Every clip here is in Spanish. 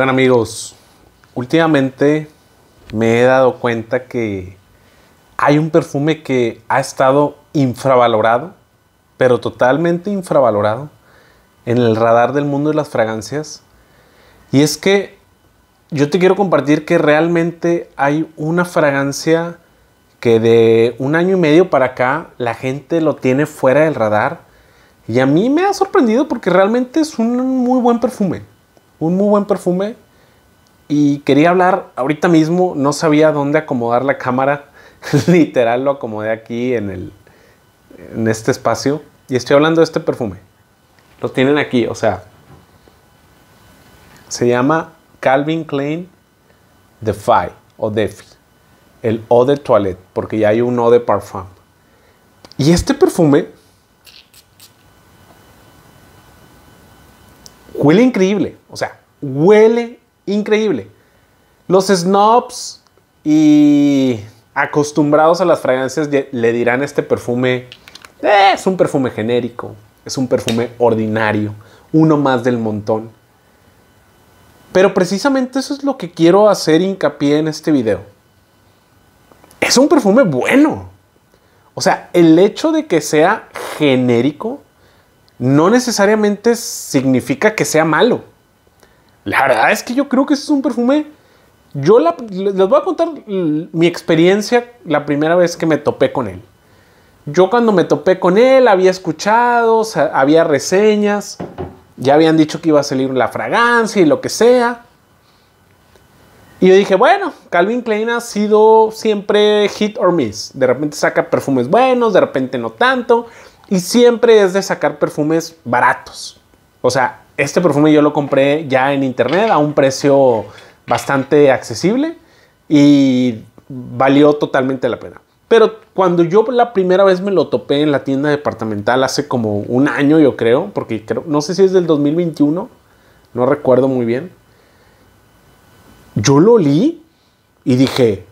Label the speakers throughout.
Speaker 1: amigos, últimamente me he dado cuenta que hay un perfume que ha estado infravalorado, pero totalmente infravalorado en el radar del mundo de las fragancias. Y es que yo te quiero compartir que realmente hay una fragancia que de un año y medio para acá la gente lo tiene fuera del radar. Y a mí me ha sorprendido porque realmente es un muy buen perfume un muy buen perfume y quería hablar ahorita mismo, no sabía dónde acomodar la cámara, literal lo acomodé aquí en, el, en este espacio y estoy hablando de este perfume. Lo tienen aquí, o sea, se llama Calvin Klein Defy o Defi, el o de Toilette, porque ya hay un Eau de Parfum. Y este perfume huele increíble, o sea, huele increíble. Los snobs y acostumbrados a las fragancias le dirán este perfume, eh, es un perfume genérico, es un perfume ordinario, uno más del montón. Pero precisamente eso es lo que quiero hacer hincapié en este video. Es un perfume bueno. O sea, el hecho de que sea genérico no necesariamente significa que sea malo. La verdad es que yo creo que es un perfume. Yo les voy a contar mi experiencia la primera vez que me topé con él. Yo cuando me topé con él había escuchado, había reseñas, ya habían dicho que iba a salir la fragancia y lo que sea. Y yo dije, bueno, Calvin Klein ha sido siempre hit or miss. De repente saca perfumes buenos, de repente no tanto. Y siempre es de sacar perfumes baratos. O sea, este perfume yo lo compré ya en internet a un precio bastante accesible y valió totalmente la pena. Pero cuando yo la primera vez me lo topé en la tienda departamental hace como un año, yo creo, porque creo, no sé si es del 2021, no recuerdo muy bien. Yo lo olí y dije,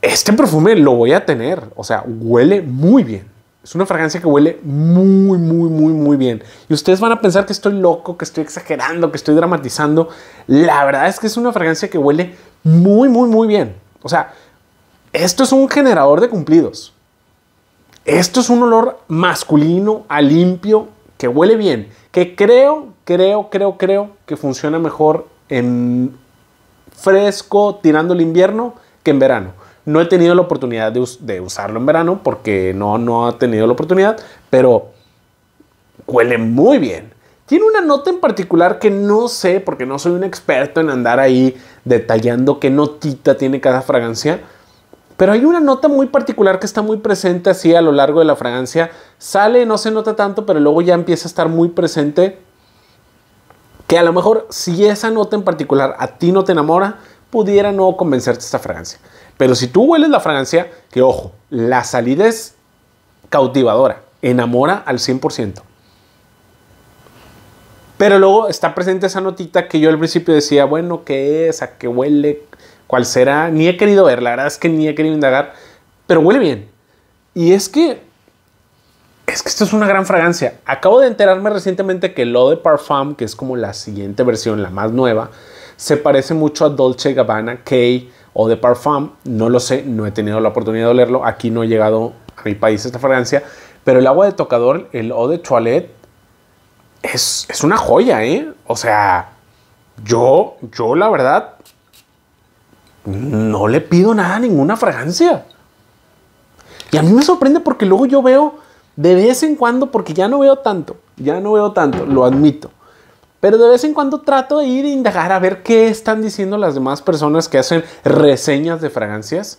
Speaker 1: este perfume lo voy a tener, o sea, huele muy bien. Es una fragancia que huele muy, muy, muy, muy bien. Y ustedes van a pensar que estoy loco, que estoy exagerando, que estoy dramatizando. La verdad es que es una fragancia que huele muy, muy, muy bien. O sea, esto es un generador de cumplidos. Esto es un olor masculino, a limpio, que huele bien. Que creo, creo, creo, creo que funciona mejor en fresco, tirando el invierno, que en verano. No he tenido la oportunidad de, usarlo en verano porque no, no ha tenido la oportunidad, pero huele muy bien. Tiene una nota en particular que no sé porque no soy un experto en andar ahí detallando qué notita tiene cada fragancia. Pero hay una nota muy particular que está muy presente así a lo largo de la fragancia. Sale, no se nota tanto, pero luego ya empieza a estar muy presente. Que a lo mejor si esa nota en particular a ti no te enamora, pudiera no convencerte esta fragancia. Pero si tú hueles la fragancia, que ojo, la salida es cautivadora, enamora al 100%. Pero luego está presente esa notita que yo al principio decía, bueno, ¿qué es? ¿A qué huele? ¿Cuál será? Ni he querido verla, la verdad es que ni he querido indagar, pero huele bien. Y es que, es que esto es una gran fragancia. Acabo de enterarme recientemente que lo de Parfum, que es como la siguiente versión, la más nueva, se parece mucho a Dolce Gabbana, Kay o de Parfum. No lo sé, no he tenido la oportunidad de olerlo. Aquí no he llegado a mi país esta fragancia. Pero el agua de tocador, el eau de toilette, es, es una joya, ¿eh? O sea, yo, yo la verdad, no le pido nada, ninguna fragancia. Y a mí me sorprende porque luego yo veo de vez en cuando, porque ya no veo tanto, ya no veo tanto, lo admito. Pero de vez en cuando trato de ir a e indagar a ver qué están diciendo las demás personas que hacen reseñas de fragancias.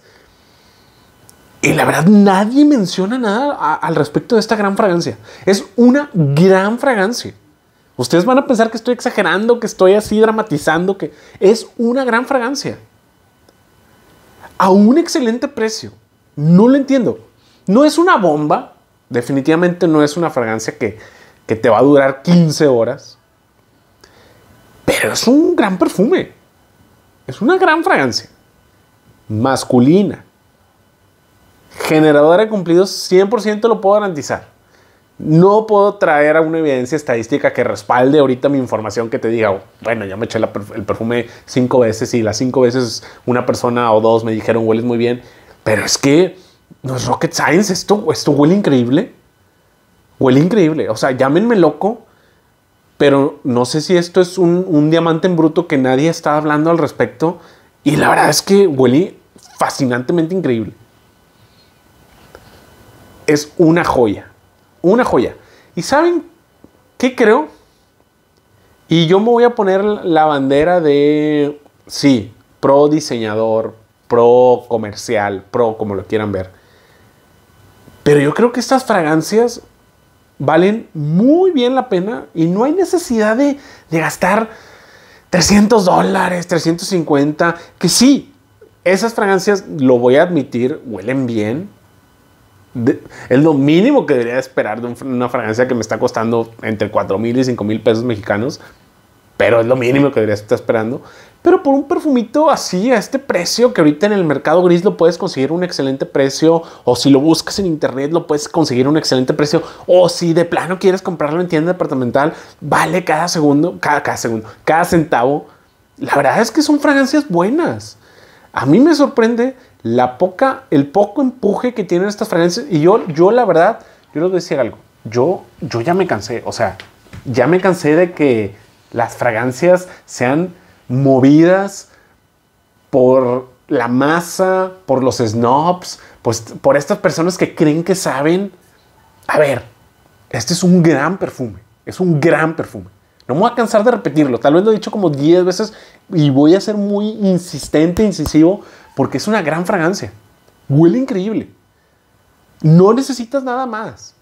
Speaker 1: Y la verdad, nadie menciona nada al respecto de esta gran fragancia. Es una gran fragancia. Ustedes van a pensar que estoy exagerando, que estoy así dramatizando, que es una gran fragancia. A un excelente precio. No lo entiendo. No es una bomba. Definitivamente no es una fragancia que te va a durar 15 horas pero es un gran perfume. Es una gran fragancia. Masculina. Generadora de cumplidos, 100% lo puedo garantizar. No puedo traer alguna una evidencia estadística que respalde ahorita mi información que te diga, bueno, ya me eché el perfume cinco veces y las cinco veces una persona o dos me dijeron hueles muy bien. Pero es que no es rocket science, esto, esto huele increíble. Huele increíble. O sea, llámenme loco, pero no sé si esto es un, diamante en bruto que nadie está hablando al respecto. Y la verdad es que huele fascinantemente increíble. Es una joya, una joya. ¿Y saben qué creo? Y yo me voy a poner la bandera de, sí, pro diseñador, pro comercial, pro como lo quieran ver. Pero yo creo que estas fragancias valen muy bien la pena y no hay necesidad de, gastar 300 dólares, 350, que sí, esas fragancias, lo voy a admitir, huelen bien. es lo mínimo que debería esperar de una fragancia que me está costando entre 4 mil y 5 mil pesos mexicanos pero es lo mínimo que deberías estar esperando. Pero por un perfumito así, a este precio, que ahorita en el mercado gris lo puedes conseguir un excelente precio, o si lo buscas en internet lo puedes conseguir un excelente precio, o si de plano quieres comprarlo en tienda departamental, vale cada segundo, cada, cada segundo, cada centavo. La verdad es que son fragancias buenas. A mí me sorprende la poca, el poco empuje que tienen estas fragancias. Y yo, yo la verdad, yo les voy a decir algo. Yo, yo ya me cansé. O sea, ya me cansé de que las fragancias sean movidas por la masa, por los snobs, pues por estas personas que creen que saben, a ver, este es un gran perfume, es un gran perfume. No me voy a cansar de repetirlo, tal vez lo he dicho como 10 veces y voy a ser muy insistente, incisivo, porque es una gran fragancia. Huele increíble. No necesitas nada más.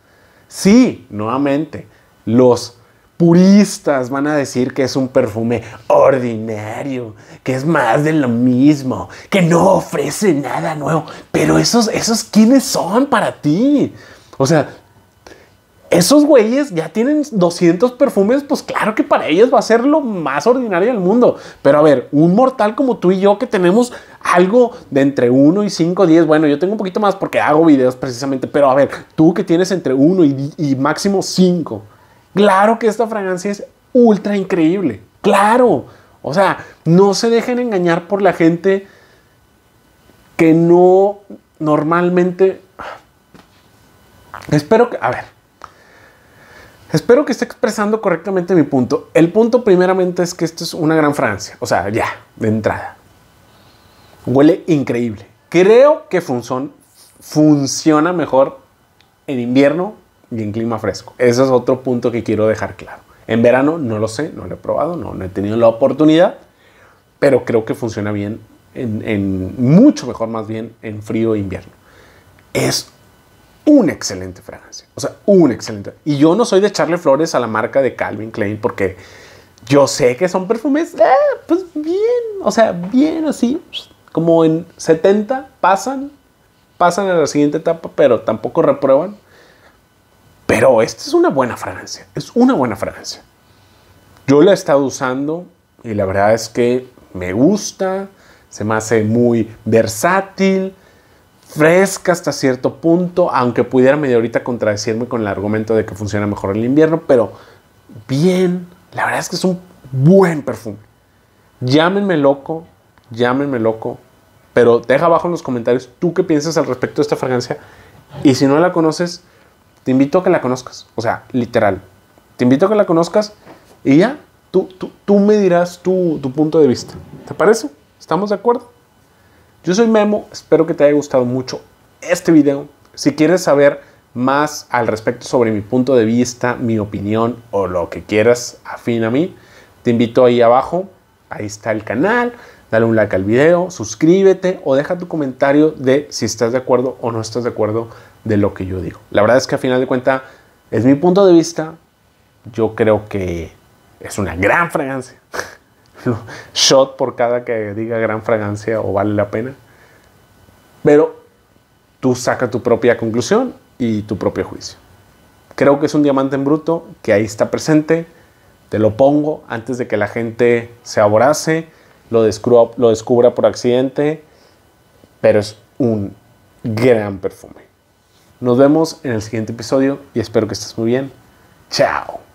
Speaker 1: Sí, nuevamente, los puristas van a decir que es un perfume ordinario, que es más de lo mismo, que no ofrece nada nuevo. Pero esos, esos, ¿quiénes son para ti? O sea, esos güeyes ya tienen 200 perfumes, pues claro que para ellos va a ser lo más ordinario del mundo. Pero a ver, un mortal como tú y yo que tenemos algo de entre 1 y 5, 10, bueno, yo tengo un poquito más porque hago videos precisamente, pero a ver, tú que tienes entre 1 y, y máximo 5 Claro que esta fragancia es ultra increíble. Claro. O sea, no se dejen engañar por la gente que no normalmente... Espero que... A ver. Espero que esté expresando correctamente mi punto. El punto primeramente es que esto es una gran fragancia. O sea, ya, de entrada. Huele increíble. Creo que Funzón funciona mejor en invierno y en clima fresco. Ese es otro punto que quiero dejar claro. En verano no lo sé, no lo he probado, no, he tenido la oportunidad, pero creo que funciona bien, en, mucho mejor más bien en frío e invierno. Es una excelente fragancia, o sea, un excelente. Y yo no soy de echarle flores a la marca de Calvin Klein porque yo sé que son perfumes, eh, pues bien, o sea, bien así, como en 70 pasan, pasan a la siguiente etapa, pero tampoco reprueban pero esta es una buena fragancia, es una buena fragancia. Yo la he estado usando y la verdad es que me gusta, se me hace muy versátil, fresca hasta cierto punto, aunque pudiera medio ahorita contradecirme con el argumento de que funciona mejor en el invierno, pero bien, la verdad es que es un buen perfume. Llámenme loco, llámenme loco, pero deja abajo en los comentarios tú qué piensas al respecto de esta fragancia y si no la conoces, te invito a que la conozcas. O sea, literal. Te invito a que la conozcas y ya tú, tú, me dirás tu, tu punto de vista. ¿Te parece? ¿Estamos de acuerdo? Yo soy Memo, espero que te haya gustado mucho este video. Si quieres saber más al respecto sobre mi punto de vista, mi opinión o lo que quieras afín a mí, te invito ahí abajo. Ahí está el canal Dale un like al video, suscríbete o deja tu comentario de si estás de acuerdo o no estás de acuerdo de lo que yo digo. La verdad es que a final de cuentas es mi punto de vista. Yo creo que es una gran fragancia. Shot por cada que diga gran fragancia o vale la pena. Pero tú saca tu propia conclusión y tu propio juicio. Creo que es un diamante en bruto que ahí está presente. Te lo pongo antes de que la gente se aborace lo descubra, lo descubra por accidente, pero es un gran perfume. Nos vemos en el siguiente episodio y espero que estés muy bien. Chao.